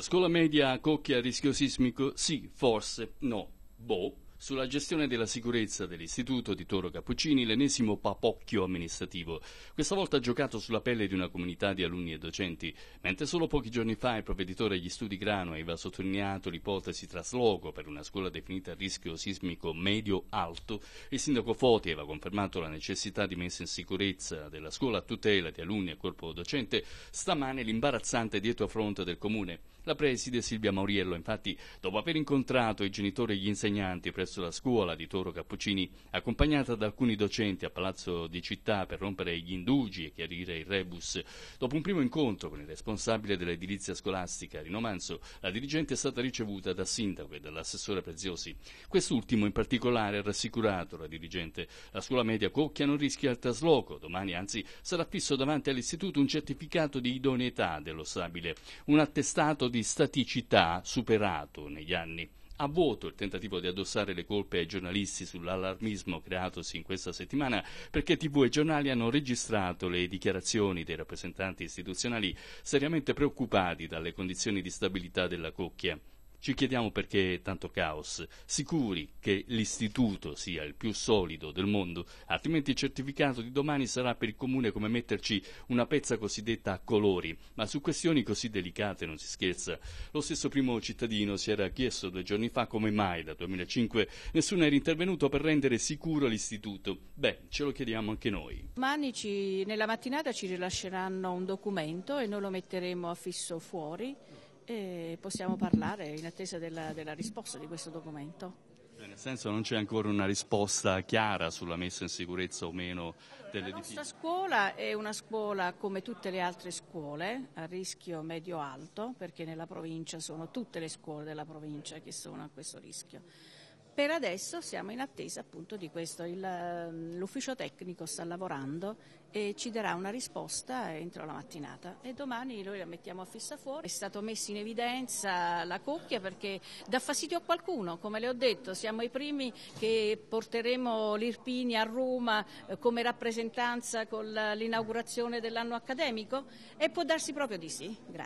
Scuola media a cocchi a rischio sismico? Sì, forse, no, boh. Sulla gestione della sicurezza dell'Istituto di Toro Cappuccini, l'ennesimo papocchio amministrativo, questa volta giocato sulla pelle di una comunità di alunni e docenti, mentre solo pochi giorni fa il provveditore agli studi Grano aveva sottolineato l'ipotesi trasloco per una scuola definita a rischio sismico medio-alto, il sindaco Foti aveva confermato la necessità di messa in sicurezza della scuola a tutela di alunni e corpo docente, stamane l'imbarazzante dietro a fronte del comune. La preside Silvia Mauriello, infatti, dopo aver incontrato i genitori e gli insegnanti presso la scuola di Toro Cappuccini, accompagnata da alcuni docenti a Palazzo di Città per rompere gli indugi e chiarire il rebus. Dopo un primo incontro con il responsabile dell'edilizia scolastica Rinomanzo, la dirigente è stata ricevuta da sindaco e dall'assessore Preziosi. Quest'ultimo in particolare ha rassicurato la dirigente. La scuola media Cocchia non rischia il trasloco, domani anzi sarà fisso davanti all'istituto un certificato di idoneità dello stabile, un attestato di staticità superato negli anni a vuoto il tentativo di addossare le colpe ai giornalisti sull'allarmismo creatosi in questa settimana perché tv e giornali hanno registrato le dichiarazioni dei rappresentanti istituzionali seriamente preoccupati dalle condizioni di stabilità della cocchia. Ci chiediamo perché tanto caos, sicuri che l'istituto sia il più solido del mondo, altrimenti il certificato di domani sarà per il comune come metterci una pezza cosiddetta a colori, ma su questioni così delicate non si scherza. Lo stesso primo cittadino si era chiesto due giorni fa come mai da 2005 nessuno era intervenuto per rendere sicuro l'istituto. Beh, ce lo chiediamo anche noi. Manici nella mattinata ci rilasceranno un documento e noi lo metteremo a fisso fuori e possiamo parlare in attesa della, della risposta di questo documento. Nel senso non c'è ancora una risposta chiara sulla messa in sicurezza o meno dell'edificio. La nostra scuola è una scuola come tutte le altre scuole a rischio medio-alto perché nella provincia sono tutte le scuole della provincia che sono a questo rischio. Per adesso siamo in attesa appunto di questo, Il, ehm, l'ufficio tecnico sta lavorando e ci darà una risposta entro la mattinata e domani noi la mettiamo a fissa fuori. È stato messo in evidenza la cocchia perché dà fastidio a qualcuno, come le ho detto, siamo i primi che porteremo l'Irpini a Roma eh, come rappresentanza con l'inaugurazione dell'anno accademico e può darsi proprio di sì. Grazie.